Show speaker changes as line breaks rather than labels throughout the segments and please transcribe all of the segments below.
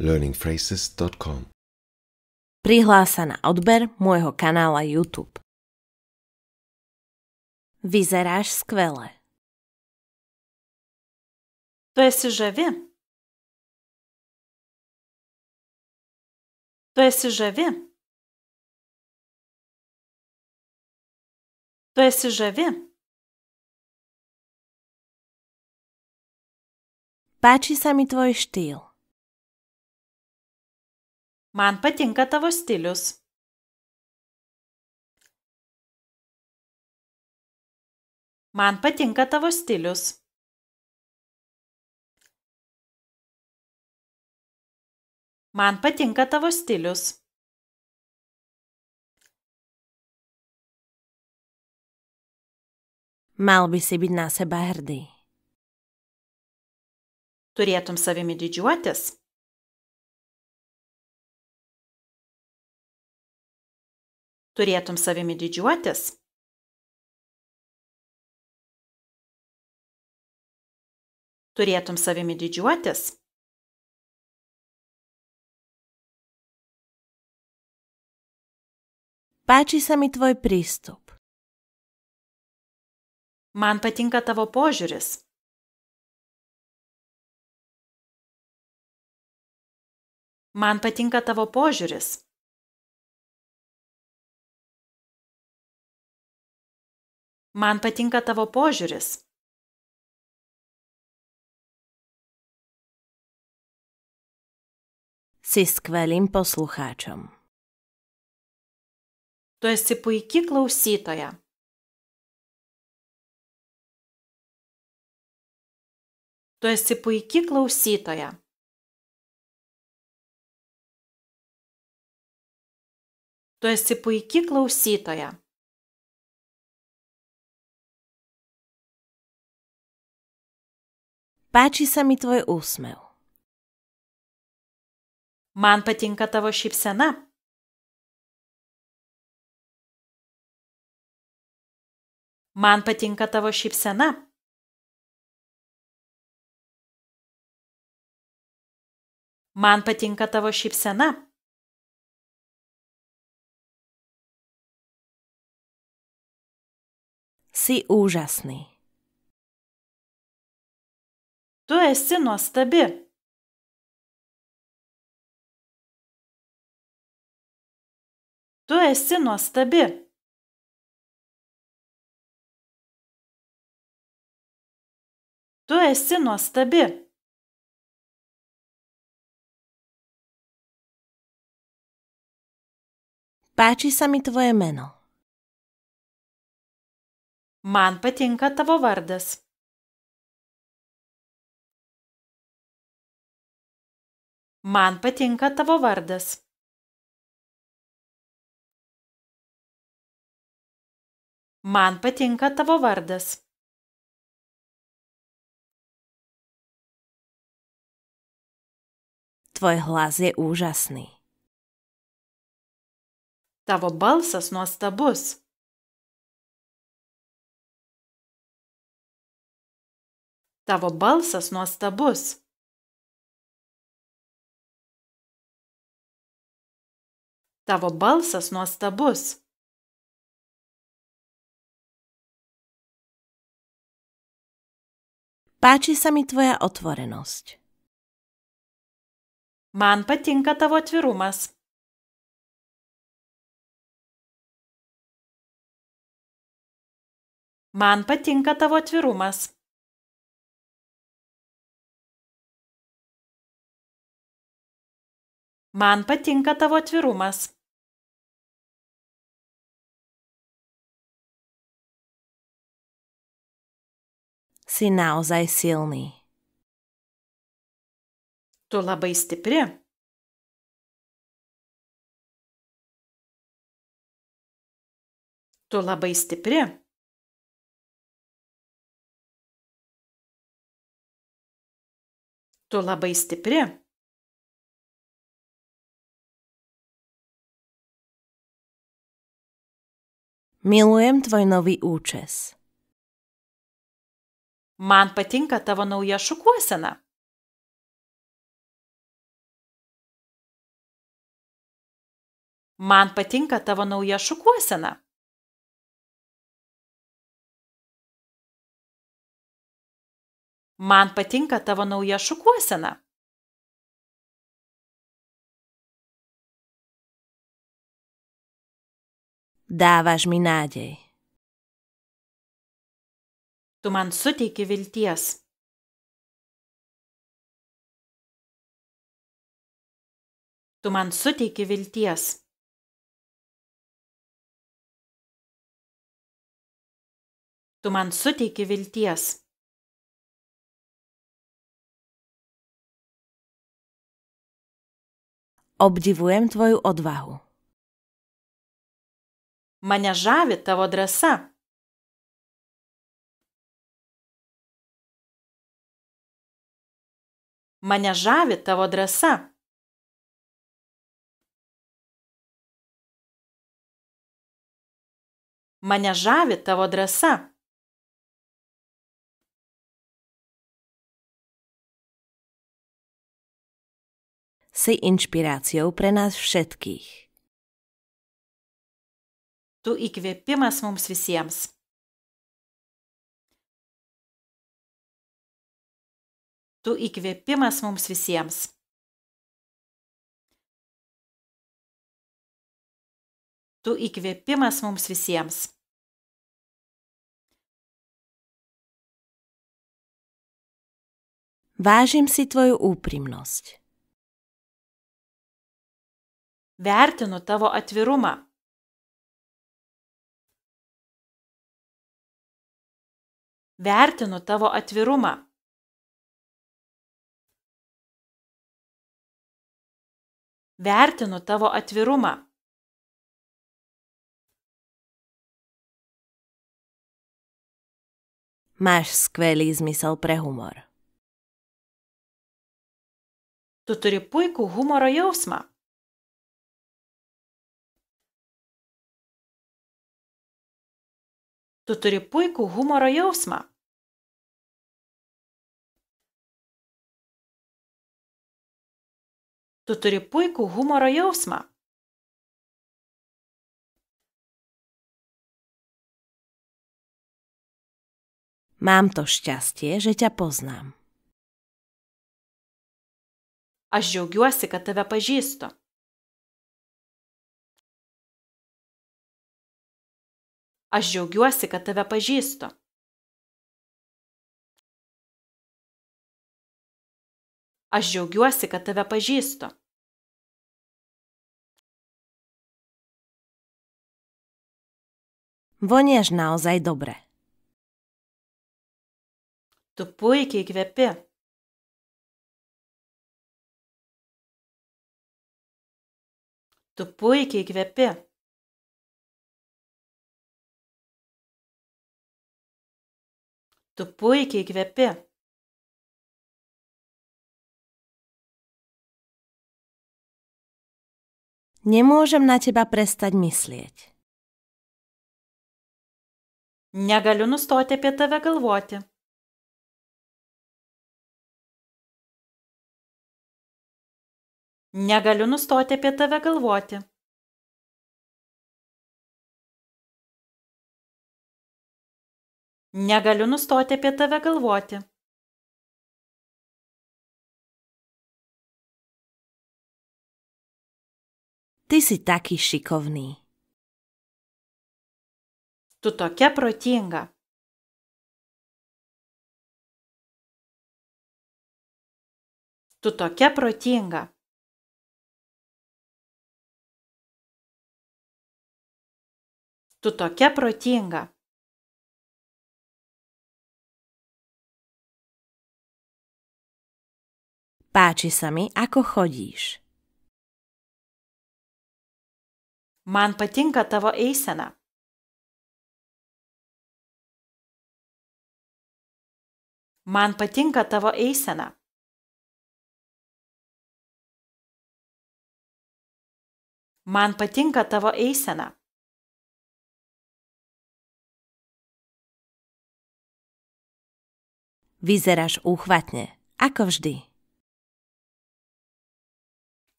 learningphrases.com Prihlás sa na odber môjho kanála YouTube. Vyzeráš skvele. To je, že viem? To že viem. To je, že viem. Páči sa mi tvoj štýl. Man patinka tavo stilius. Man patinka tavo stilius. Man patinka tavo stilius. Mal by si být na sebe hrdý. Turėtum savimi didžiuotis. turėtum savimi didžiuotis turėtum savimi didžiuotis Páči sa mi tvoj prístup. Man patinka tavo požiūris. Man patinka tavo požiūris. man patinka tavo požiūris Si skvelým poslucháčom. Tu esi puikiai klausytoja. Tu esi puikiai klausytoja. Tu esi puikiai klausytoja. Páči sa mi tvoj úsmev. Man patinka tavo šypsena. Man patinka tavo šypsena. Man patinka tavo šypsena. Si úžasný. Tu esi nuostabi. Tu esi nuostabi. Tu esi nuostabi. Páči sa mi tvoje meno. Man patinka tavo vardas. Man patinka tavo vardas. Man patinka tavo vardas. Tvoj hlas je úžasný. Tavo balsas nuostabus. Tavo balsas nuostabus. Tavo balsas nuostabus. Páči sa mi tvoja otvorenosť. Man patinka tavo atvirumas. Man patinka tavo atvirumas. Man patinka tavo atvirumas. si naozaj silný. Tu labai stipri. Tu labai stipri. Tu labai stipri. Milujem tvoj nový účes man patinka tavo nauja šukuosena Man patinka tavo nauja šukuosena. Man patinka tavo nauja šukuosena. Davaš mi nadėj tu man suteiki vilties tu man suteiki vilties tu man suteiki vilties Obdziwuję Twoją odwagę. Mane žavi tavo drąsa. Mane žavi tavo drąsa. Mane žavi tavo drąsa. Si inšpiráciou pre nás všetkých. Tu įkvėpimas mums visiems. tu įkvėpimas mums visiems. Tu įkvėpimas mums visiems. Vážim si tvoju úprimnosť. Vertinu tavo atvirumą. Vertinu tavo atvirumą. vertinu tavo atvirumą. Máš skvelý zmysel pre humor. Tu turi puikų humoro jausmą. Tu turi puikų humoro jausmą. Tu turi puikų humoro jausmą. Mám to šťastie, že ťa poznám. Aš džiaugiuosi, kad tave pažįstu. Aš džiaugiuosi, kad tave pažįstu. Aš džiaugiuosi, kad tave pažįstu. Voniaš naozaj dobre. Tu puikiai kvepi. Tu puikiai kvepi. Tu puikiai kvepi. Nemôžem na teba prestať myslieť. negaliu nustoti apie tave galvoti negaliu nustoti apie tave galvoti negaliu nustoti apie tave galvoti Ty si taký šikovný tu tokia protinga tu tokia protinga tu tokia protinga Páči sa mi, ako chodíš. Man patinka tavo eisena. man patinka tavo eisena man patinka tavo eisena Vyzeráš úchvatne, ako vždy.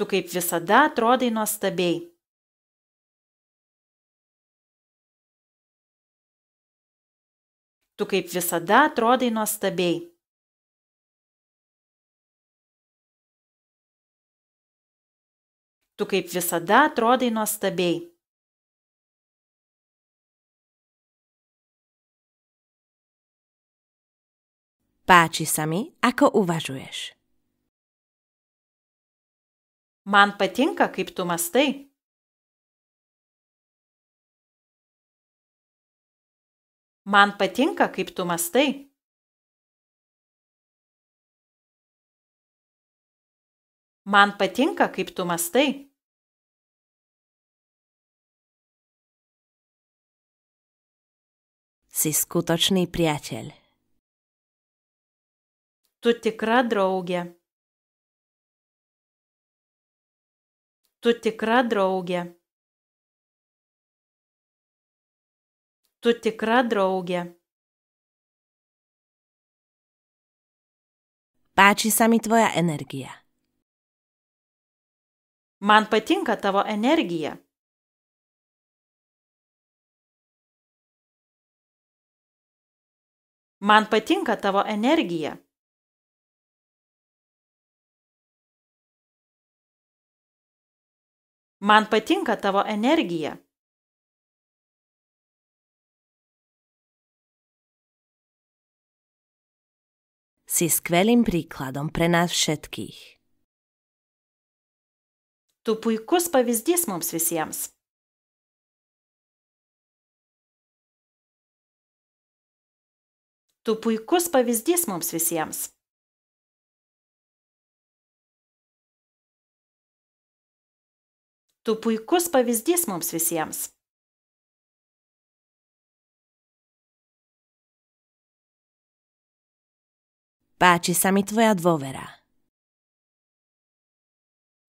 Tu kaip visada atrodai nuostabiai. tu kaip visada atrodai nuostabiai tu kaip visada atrodai nuostabiai Páči sa mi, ako uvažuješ. Man patinka, kaip tu mastai. man patinka kaip tu mąstai man patinka kaip tu mąstai Si skutočný priateľ. Tu tikra draugė. Tu tikra draugė. tu tikra draugė. Páči sa mi tvoja energia. Man patinka tavo energija. Man patinka tavo energija. Man patinka tavo energija. si skvelým príkladom pre nás všetkých. Tu puikus pavyzdys mums visiems. Tu puikus pavyzdys mums visiems. Tu puikus pavyzdys mums visiems. Páči sa mi tvoja dôvera.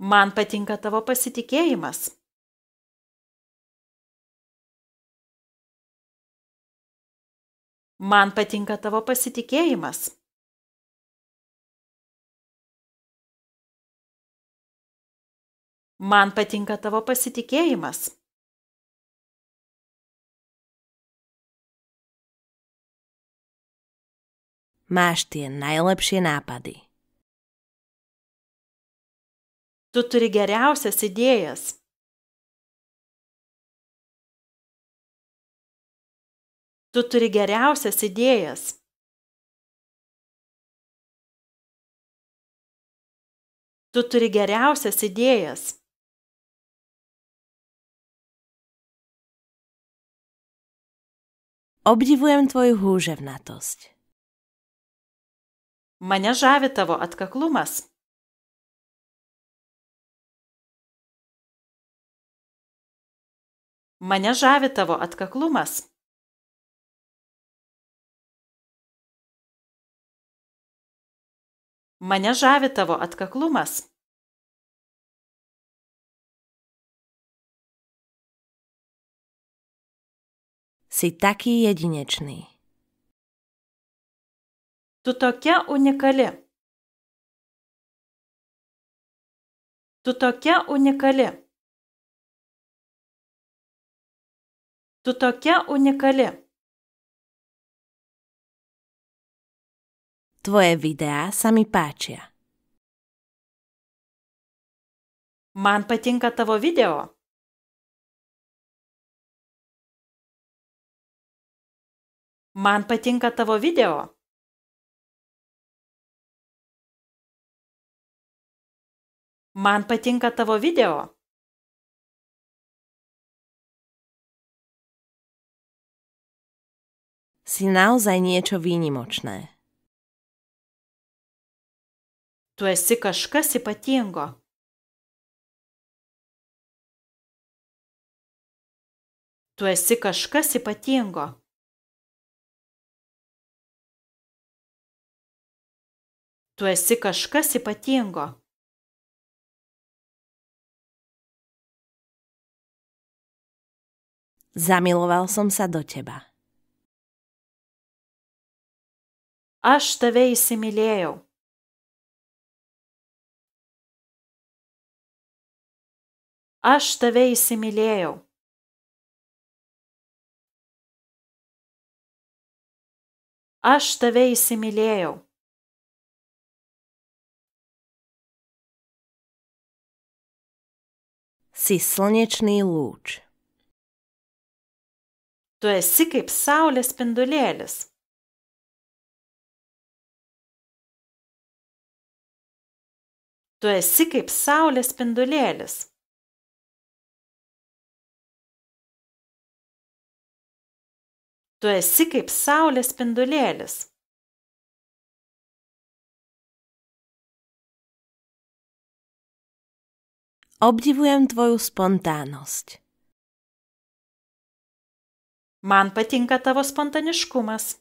Man patinka tavo pasitikėjimas. Man patinka tavo pasitikėjimas. Man patinka tavo pasitikėjimas. Máš tie najlepšie nápady. Tu turi geriausias idėjas. Tu turi geriausias idėjas. Tu turi geriausias idėjas. Obdivujem tvoju húževnatosť. mane žavi tavo atkaklumas Mane žavi tavo atkaklumas. Mane žavi tavo atkaklumas. Si taký jedinečný. Tu tokia unikali. Tu tokia unikali. Tu tokia unikali. Tvoje videa sami pačia. Man patinka tavo video. Man patinka tavo video. man patinka tavo video si naozaj niečo výnimočné. Tu esi kažkas ypatingo. Tu esi kažkas ypatingo. Tu esi kažkas ypatingo. Zamiloval som sa do teba. Až si Aš tave įsimylėjau. si tave įsimylėjau. Aš si įsimylėjau. Si slnečný lúč. Tu esi kaip saulės spindulėlis. Tu esi kaip saulės spindulėlis. Tu esi kaip saulės spindulėlis. Obdivuję Twoją spontanost man patinka tavo spontaniškumas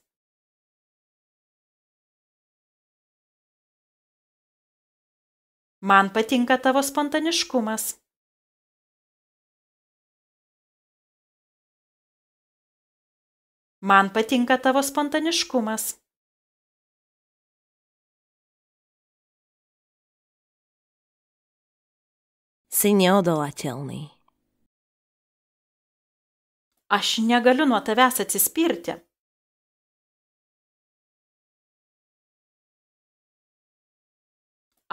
man patinka tavo spontaniškumas man patinka tavo spontaniškumas si neodolateľný. Aš negaliu nuo tavęs atsispirti.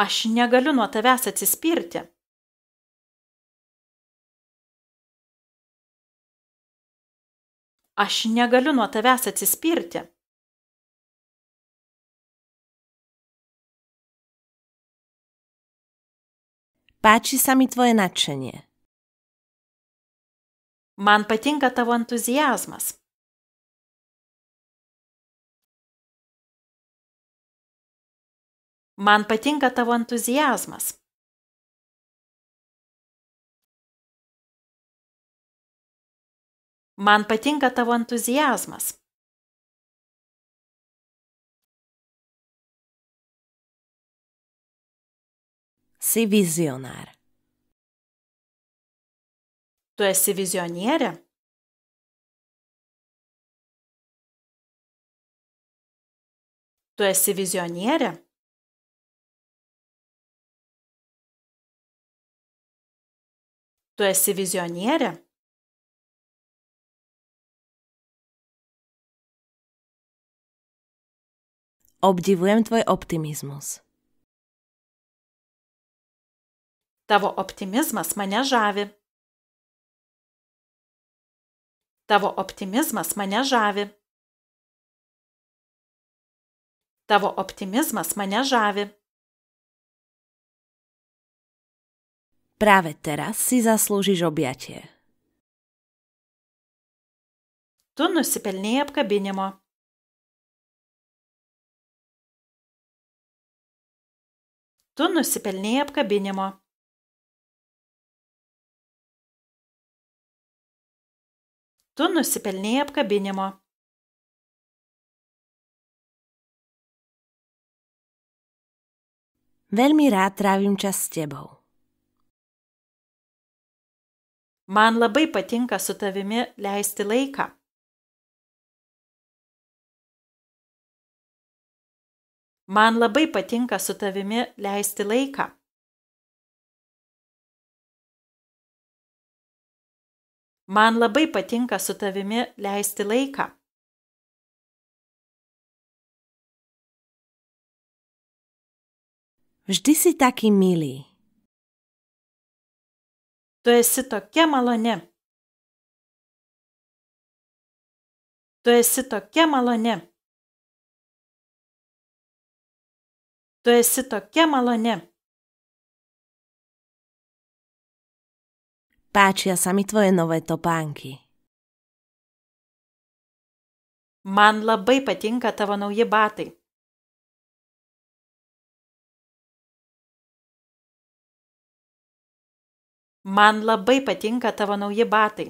Aš negaliu nuo tavęs atsispirti. Aš negaliu nuo tavęs atsispirti. Páči sa mi tvoje nadšenie. Man patinka tavo entuzijazmas. Man patinka tavo entuzijazmas. Man patinka tavo entuzijazmas. Se vizionar tu esi vizionierė Tu esi vizionierė? Tu esi vizionierė? Obdivujem tvoj optimizmus. Tavo optimizmas mane žavi. Tavo optimizmas mane žavi. Tavo optimizmas mane žavi. Práve teraz si zaslúžiš objatie. Tu nusipelnėjai apkabinimo. Tu nusipelnėjai apkabinimo. tu nusipelnei apkabinimo Veľmi rád trávim čas s tebou. Man labai patinka su tavimi leisti laiką. Man labai patinka su tavimi leisti laiką. Man labai patinka su tavimi leisti laiką. Vždy si taký milý. Tu esi tokia maloni. Tu esi tokia maloni. Tu esi tokia maloni. páčia sa mi tvoje nové topánky. Man labai patinka tavo nauji batai. Man labai patinka tavo nauji batai.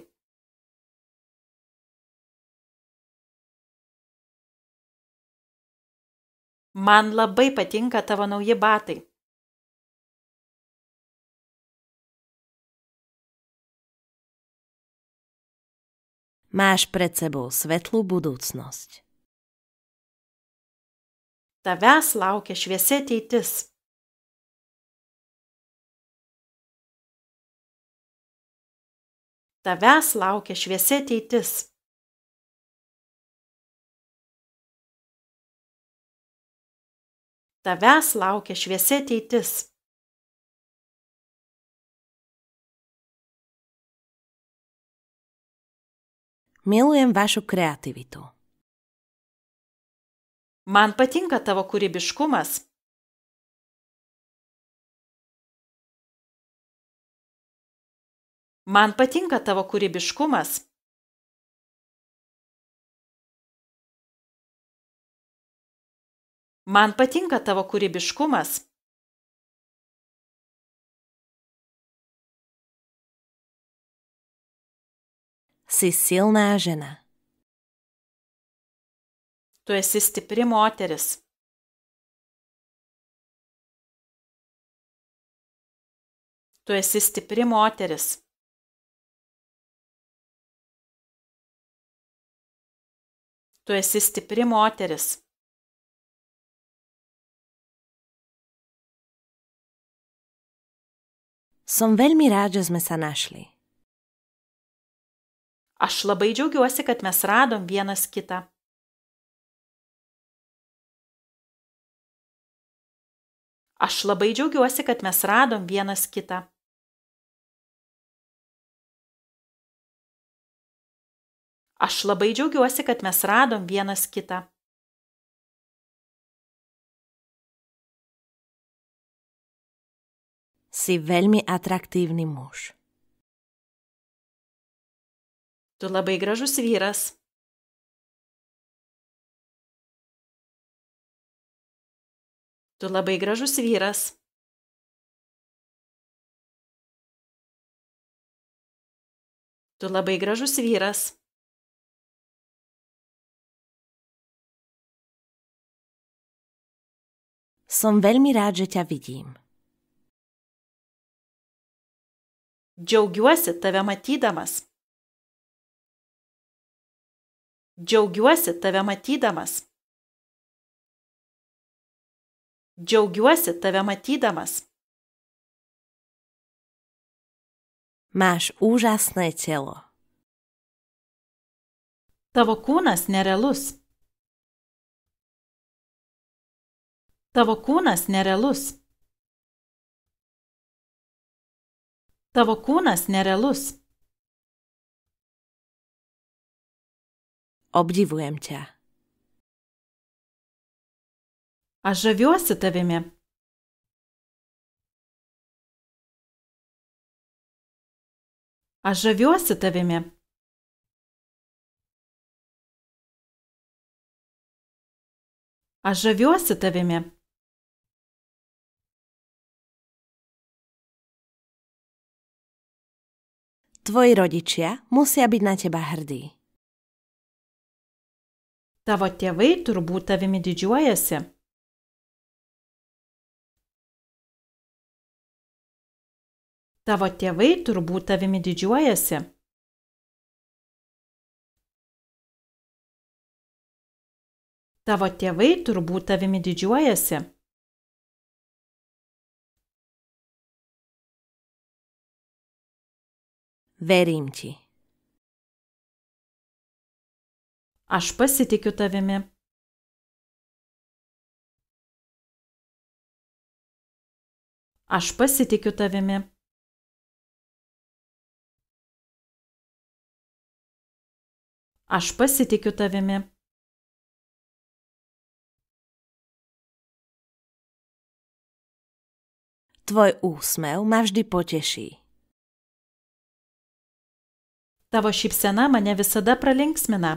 Man labai patinka tavo nauji batai. Máš pred sebou svetlú budúcnosť. Tavęs laukia šviesi ateitis. Tavęs laukia šviesi ateitis. Tavęs laukia šviesi ateitis. Milujem vašu kreativitu. Man patinka tavo kūrybiškumas. Man patinka tavo kūrybiškumas. Man patinka tavo kūrybiškumas. Cecil Nežina. Tu esi stipri moteris. Tu esi stipri moteris. Tu esi stipri moteris. Są veľmi rád, že sme sa našli. Aš labai džiaugiuosi, kad mes radom vienas kitą. Aš labai džiaugiuosi, kad mes radom vienas kitą. Aš labai džiaugiuosi, kad mes radom vienas kitą. Si veľmi atraktívny muž. Tu labai gražus vyras. Tu labai gražus vyras. Tu labai gražus vyras. Som veľmi rád, že ťa vidím. Džiaugiuosi tave matydamas. Džiaugiuosi tave matydamas. Džiaugiuosi tave matydamas. Maš užasne telo. Tavo kūnas nerealus. Tavo kūnas nerealus. Tavo kūnas nerealus. Obdivujem ťa. Aš žaviuosi tavimi. A žaviuosi tavimi. Aš žaviuosi tavimi. Tvoji rodičia musia byť na teba hrdí. Tavo tėvai turbūt tavimi didžiuojasi. Tavo tėvai turbūt tavimi didžiuojasi. Tavo tėvai turbūt tavimi didžiuojasi. Verimci. Aš pasitikiu tavimi. Aš pasitikiu tavimi. Aš pasitikiu tavimi. Tvoj úsmev ma vždy poteší. Tavo šypsena mane visada pralinksmina.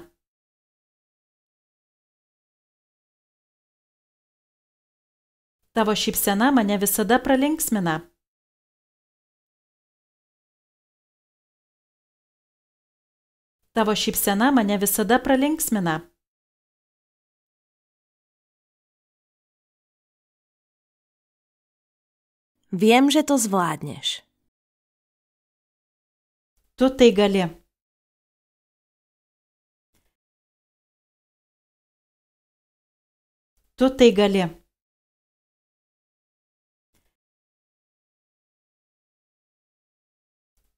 Tavo šypsena mane visada pralinksmina. Tavo šypsena mane visada pralinksmina. Viem, že to zvládneš. Tu tai gali. Tu tai gali.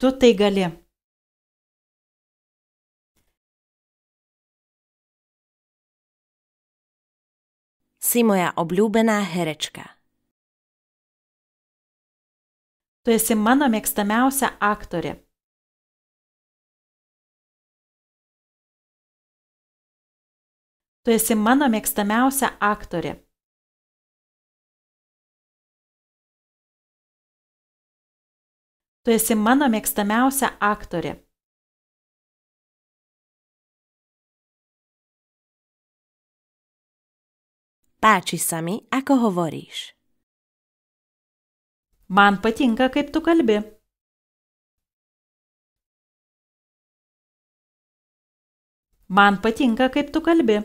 Tu tai gali. Jsi moja oblíbená herečka. Tu esi mano mėgstamiausia aktorė. Tu esi mano mėgstamiausia aktorė. Tu esi mano mėgstamiausia aktorė. Páči sa mi, ako hovoríš. Man patinka, kaip tu kalbi. Man patinka, kaip tu kalbi.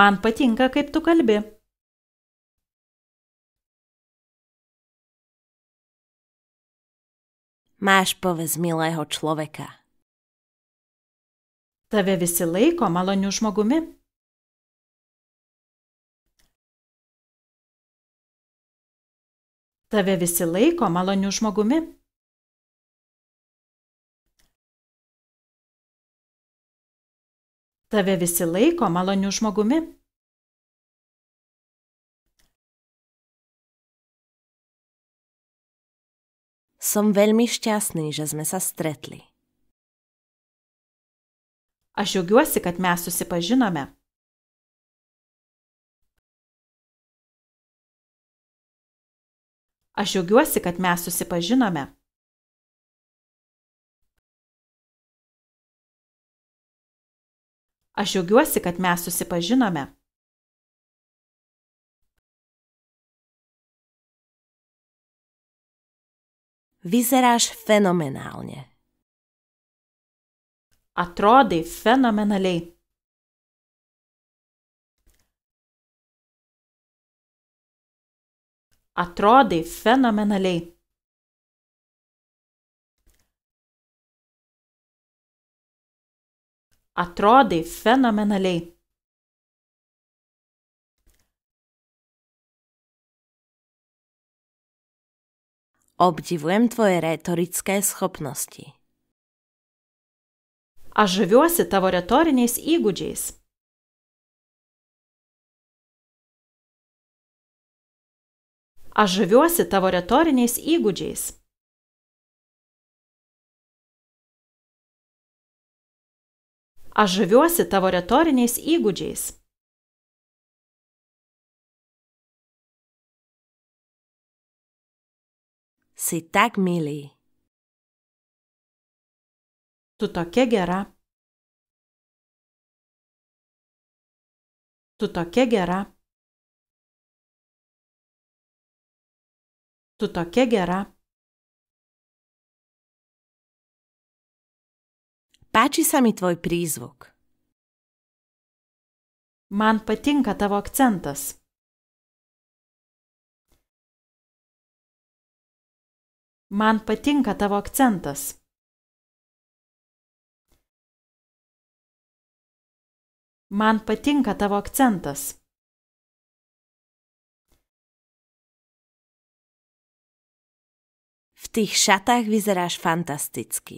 Man patinka, kaip tu kalbi. máš povis milého človeka. Tave visi laiko maloniu žmogumi. Tave visi laiko maloniu žmogumi. Tave visi laiko maloniu žmogumi. Som veľmi šťastný, že sme sa stretli. Aš džiaugiuosi, kad mes susipažinome. Aš džiaugiuosi, kad mes susipažinome. Aš džiaugiuosi, kad mes susipažinome. Vyzeráš fenomenálne. Atrodi fenomenaliai. Atrodi fenomenaliai. Atrodi fenomenaliai. Obdivujem tvoje retorické schopnosti. Aš žaviuosi tavo retoriniais įgūdžiais. Aš žaviuosi tavo retoriniais įgūdžiais. Aš žaviuosi tavo retoriniais įgūdžiais. Atsai tak myliai. Tu tokia gera. Tu tokia gera. Tu tokia gera. Pači sa mi tvoj prizvuk. Man patinka tavo akcentas. Man patinka tavo akcentas. Man patinka tavo akcentas. W tych szatach wyzerasz fantastycki.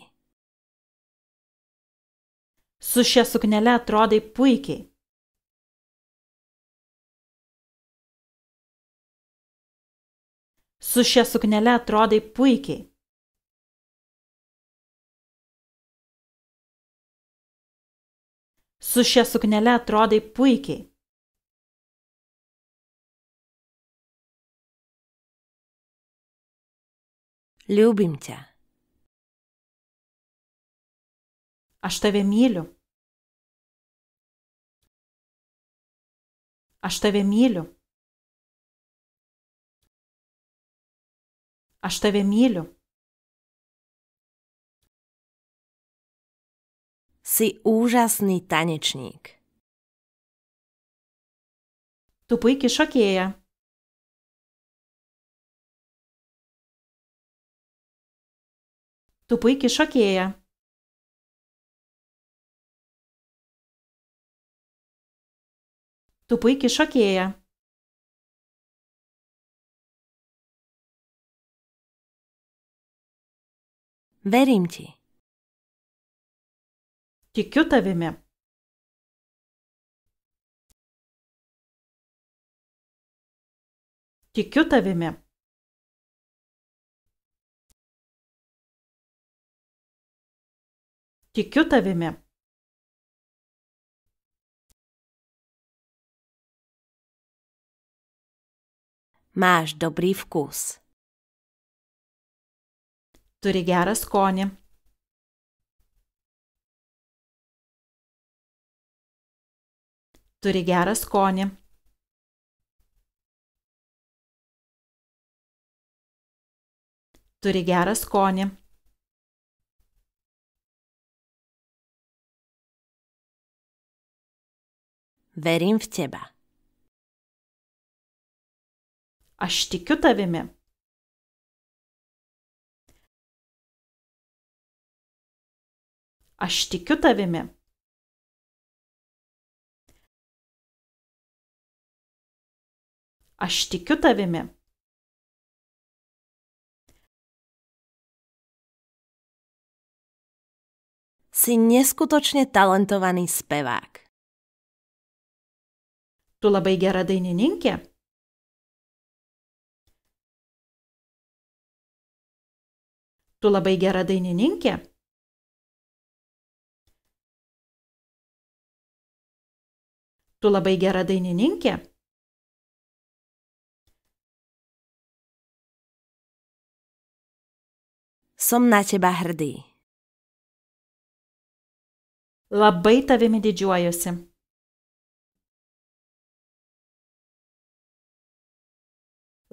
Su šia suknele atrodai puikiai. Su šia suknele atrodai puikiai. Su šia suknele atrodai puikiai. Liubim te. Aš tave myliu. Aš tave myliu. aš tave myliu. Si úžasný tanečník. Tu puikiai šokėja. Tu puikiai šokėja. Tu puikiai šokėja. Verím ti. Tikiu tavimi. Tikiu tavimi. Tikiu tavimi. Máš dobrý vkus turi gerą skonį. Turi gerą skonį. Turi gerą skonį. Verím v tebe. Aš tikiu tavimi. aš tikiu tavimi. Aš tikiu tavimi. Si neskutočne talentovaný spevák. Tu labai gera dainininkė. Tu labai gera dainininkė. tu labai gera dainininkė. Somnačiai Bahrdai. Labai tavimi didžiuojuosi.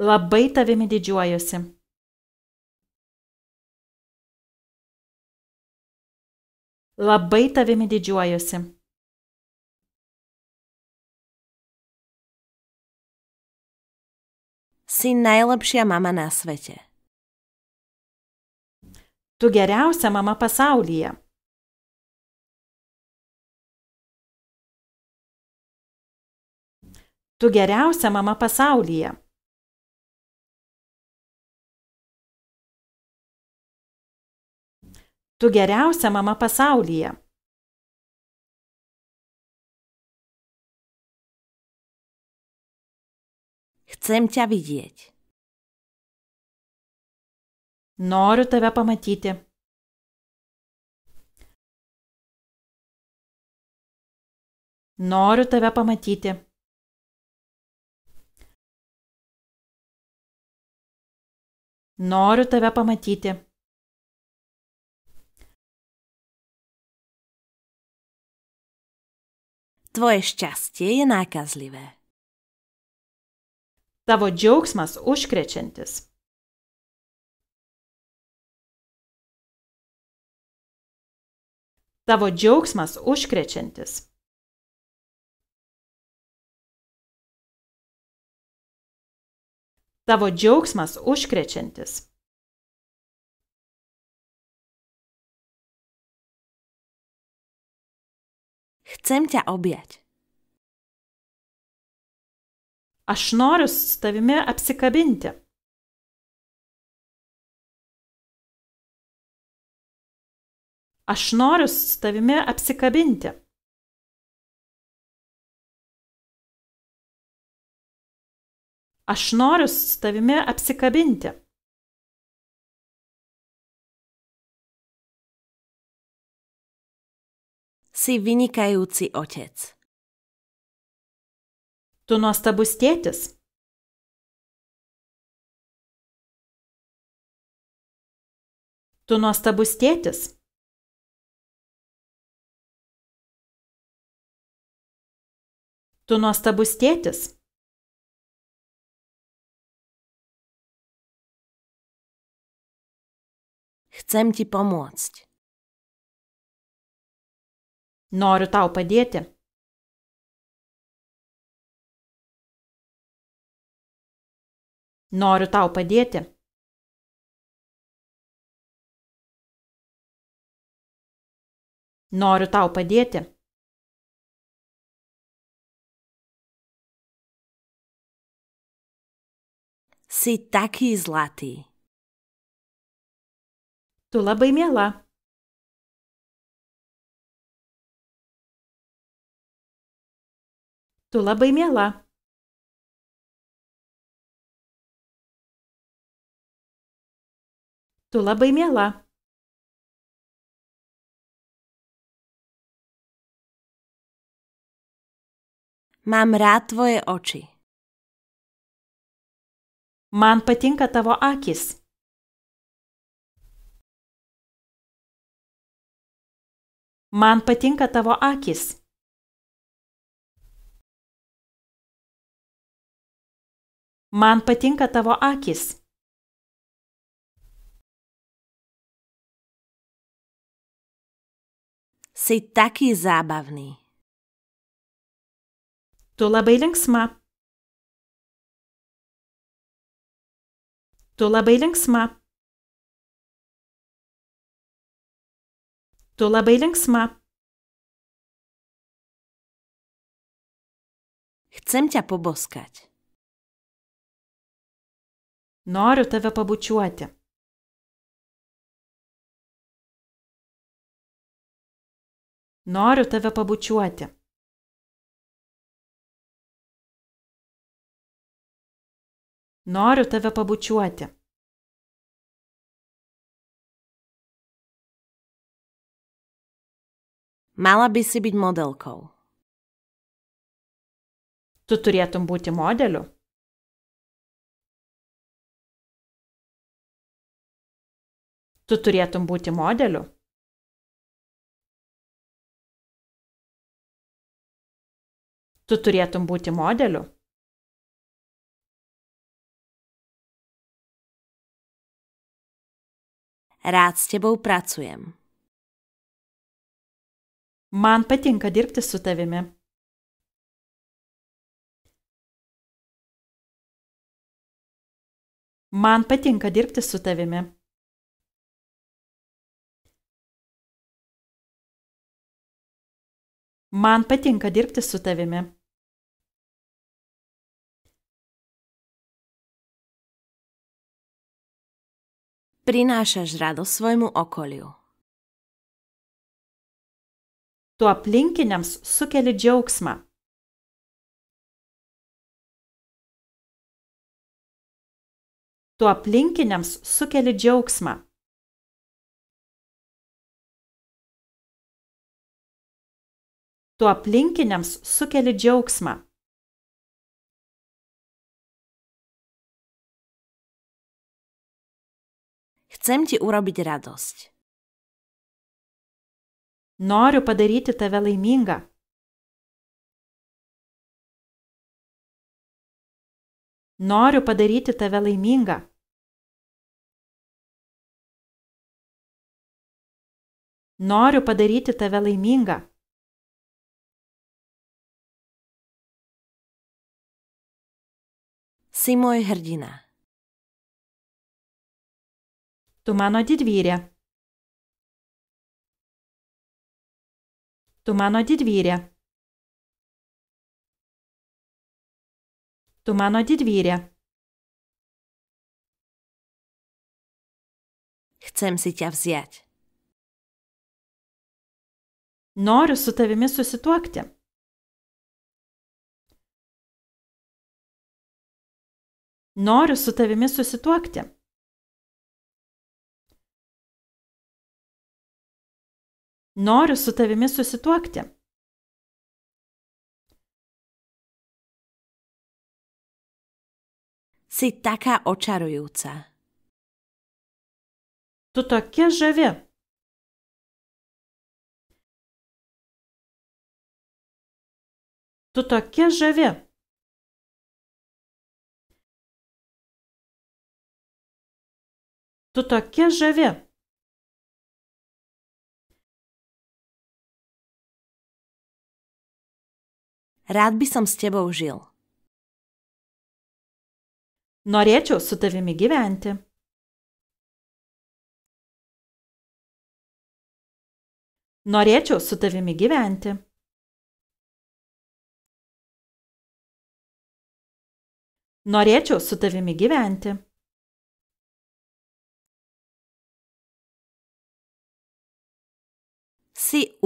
Labai tavimi didžiuojuosi. Labai tavimi didžiuojuosi. Si najlepšia mama na svete. Tu geriausia mama pasaulyje. Tu geriausia mama pasaulyje. Tu geriausia mama pasaulyje. Chcem ťa vidieť. Noriu tave pamatyti. Noriu tave pamatyti. Noriu tave pamatyti. Tvoje šťastie je nákazlivé. Tavo džiaugsmas užkrečiantis. Tavo džiaugsmas užkrečiantis. Tavo džiaugsmas užkrečiantis. Chcę cię objać. Aš noriu su tavimi apsikabinti. Aš noriu su tavimi apsikabinti. Aš noriu su tavimi apsikabinti. Si vynikajúci otec. Tu nuostabus tėtis. Tu nuostabus tėtis. Tu nuostabus tėtis. Chcę ci pomóc. Noriu tau padėti. Noriu tau padėti. Noriu tau padėti. Si taki zlatý. Tu labai miela. Tu labai miela. Tu labai miela. Mam rád tvoje oči. Man patinka tavo akis. Man patinka tavo akis. Man patinka tavo akis. si taký zábavný. Tu labai linksma. Tu labai linksma. Tu labai linksma. Chcem ťa poboskať. Noriu tave pabučiuoti. Noriu tave pabučiuoti. Noriu tave pabučiuoti. Mala by si byť modelkou. Tu turėtum būti modeliu. Tu turėtum būti modeliu. tu turėtum būti modeliu. Rád s tebou pracujem. Man patinka dirbti su tavimi. Man patinka dirbti su tavimi. Man patinka dirbti su tavimi. Prinášaš radosť svojmu okoliu. Tu aplinkiniams sukeli džiaugsmą. Tu aplinkiniams sukeli džiaugsmą. tu aplinkiniams sukeli džiaugsmą. Chcę ci urobić radość. Noriu padaryti tave laimingą. Noriu padaryti tave laimingą. Noriu padaryti tave laimingą. Seymour Herdina. Tumano di dvire. Tumano di dvire. Tumano di dvire. Chcem si ťa взять. Noriu su tavimi susituokti. Noriu su tavimi susituokti. Noriu su tavimi susituokti. Si taka očarujúca. Tu tokia žavi. Tu tokia žavi. Tu tokia žavi. Rád by som s tebou žil. Norėčiau su tavimi gyventi. Norėčiau su tavimi gyventi. Norėčiau su tavimi gyventi.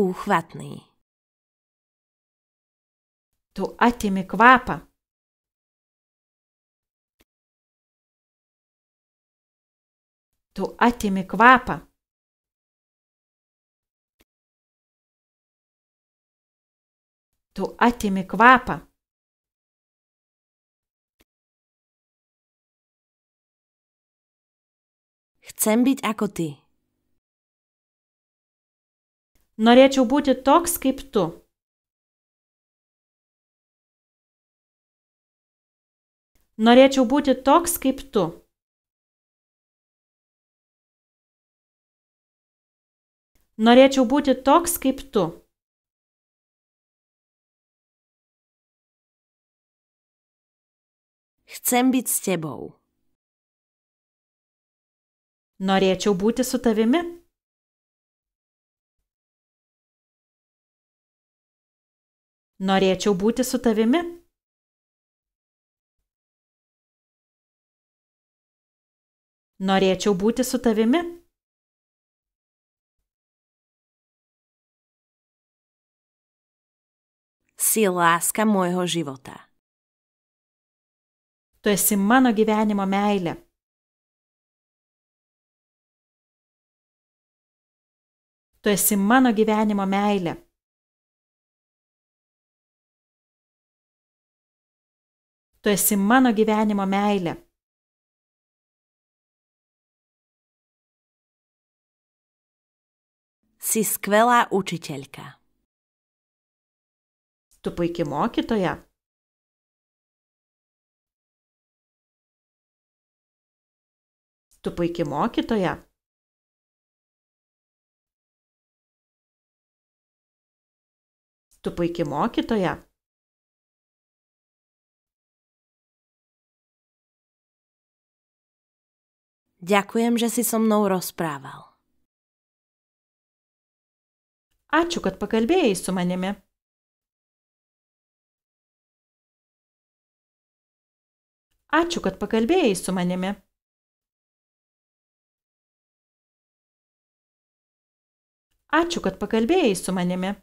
úchvatný. To ate me kvápa. To ate me kvápa. To ate me kvápa. Chcem byť ako ty. Norėčiau būti toks kaip tu. Norėčiau būti toks kaip tu. Norėčiau būti toks kaip tu. Chcę być z tebą. Norėčiau būti su tavimi. Norėčiau būti su tavimi. Norėčiau būti su tavimi. Si láska mojho života. Tu esi mano gyvenimo meilė. Tu esi mano gyvenimo meilė. tu esi mano gyvenimo meilė. Si skvelá učiteľka. Tu puikiai mokytoja. Tu puikiai mokytoja. Tu puikiai mokytoja. Ďakujem, že si so mnou rozprával. Ačiū, kad pakalbėjai su manimi. Ačiū, kad pakalbėjai su manimi. Ačiū, kad pakalbėjai su manimi.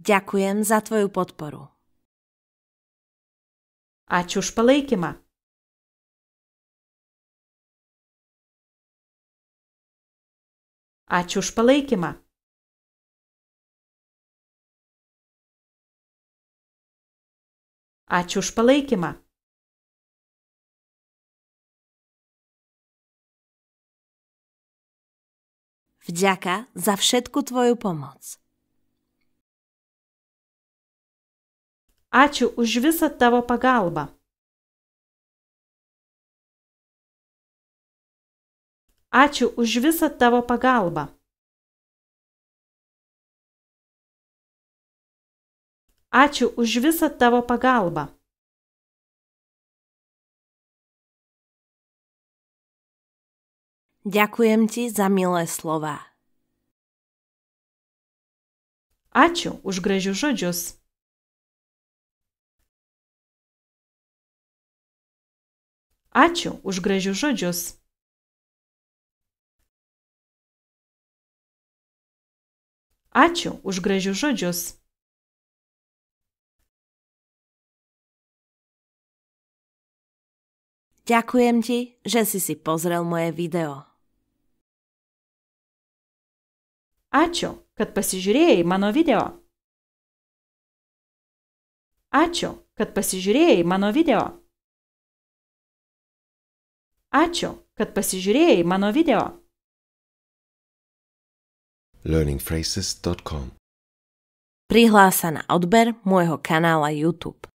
Ďakujem za tvoju podporu. Ačiū už palaikymą. Ačiū už palaikymą. Ačiū už palaikymą. Wdziaka za wszelką Twoją pomoc. Ačiū už visą tavo pagalbą. Ačiū už visą tavo pagalbą. Ačiū už visą tavo pagalbą. Ďakujem ti za milé slova. Ačiū už gražius žodžius. Ačiū už gražius žodžius. Ačiū už gražius žodžius. Ďakujem ti, že si si pozrel moje video. Ačiū, kad pasižiūrėjai mano video. Ačiū, kad pasižiūrėjai mano video. Ačiū, kad pasižiūrėjai mano video. learningphrases.com Prihlás sa na odber môjho kanála YouTube.